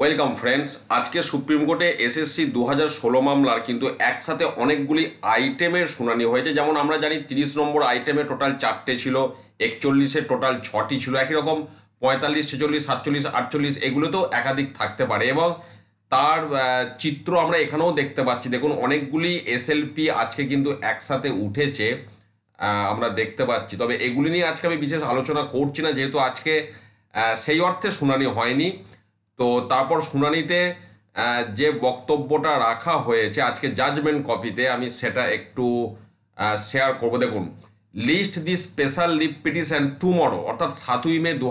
welcome friends আজকে supreme কোর্টে SSC দু হাজার ষোলো মামলার কিন্তু একসাথে অনেকগুলি আইটেমের শুনানি হয়েছে যেমন আমরা জানি তিরিশ নম্বর আইটেমে টোটাল চারটে ছিল একচল্লিশে টোটাল ছটি ছিল একই রকম পঁয়তাল্লিশ ছেচল্লিশ সাতচল্লিশ আটচল্লিশ এগুলোতেও একাধিক থাকতে পারে এবং তার চিত্র আমরা এখানেও দেখতে পাচ্ছি দেখুন অনেকগুলি এসএলপি আজকে কিন্তু একসাথে উঠেছে আমরা দেখতে পাচ্ছি তবে এগুলি নিয়ে আজকে আমি বিশেষ আলোচনা করছি না যেহেতু আজকে সেই অর্থে শুনানি হয়নি তো তারপর শুনানিতে যে বক্তব্যটা রাখা হয়েছে আজকে জাজমেন্ট কপিতে আমি সেটা একটু শেয়ার করব দেখুন list the special leave petition tomorrow অর্থাৎ সাতই মে দু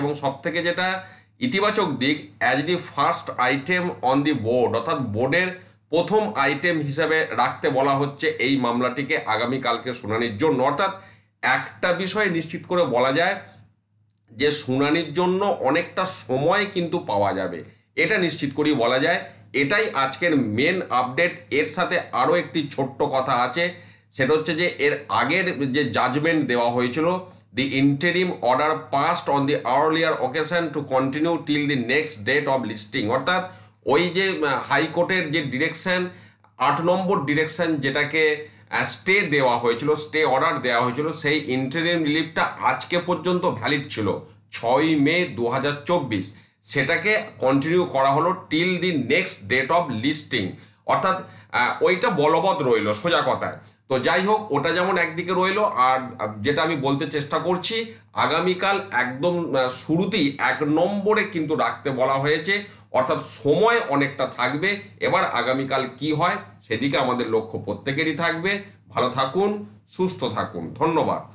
এবং সব থেকে যেটা ইতিবাচক দিক as the first item on the board অর্থাৎ বোর্ডের প্রথম আইটেম হিসাবে রাখতে বলা হচ্ছে এই মামলাটিকে আগামীকালকে শুনানির জন্য অর্থাৎ একটা বিষয় নিশ্চিত করে বলা যায় যে শুনানির জন্য অনেকটা সময় কিন্তু পাওয়া যাবে এটা নিশ্চিত করি বলা যায় এটাই আজকের মেন আপডেট এর সাথে আরও একটি ছোট্ট কথা আছে সেটা হচ্ছে যে এর আগের যে জাজমেন্ট দেওয়া হয়েছিল the interim order passed on the earlier occasion to continue till the next date of listing অর্থাৎ ওই যে হাইকোর্টের যে ডিরেকশন আট নম্বর ডিরেকশন যেটাকে স্টে দেওয়া হয়েছিল স্টে অর্ডার দেওয়া হয়েছিল সেই ইন্টারিম রিলিফটা আজকে পর্যন্ত ভ্যালিড ছিল ছয় মে দু সেটাকে কন্টিনিউ করা হলো till the next date of listing অর্থাৎ ওইটা বলবৎ রইল সোজা কথায় তো যাই হোক ওটা যেমন একদিকে রইল আর যেটা আমি বলতে চেষ্টা করছি আগামীকাল একদম শুরুতেই এক নম্বরে কিন্তু রাখতে বলা হয়েছে অর্থাৎ সময় অনেকটা থাকবে এবার আগামীকাল কি হয় সেদিকে আমাদের লক্ষ্য প্রত্যেকেরই থাকবে ভালো থাকুন সুস্থ থাকুন ধন্যবাদ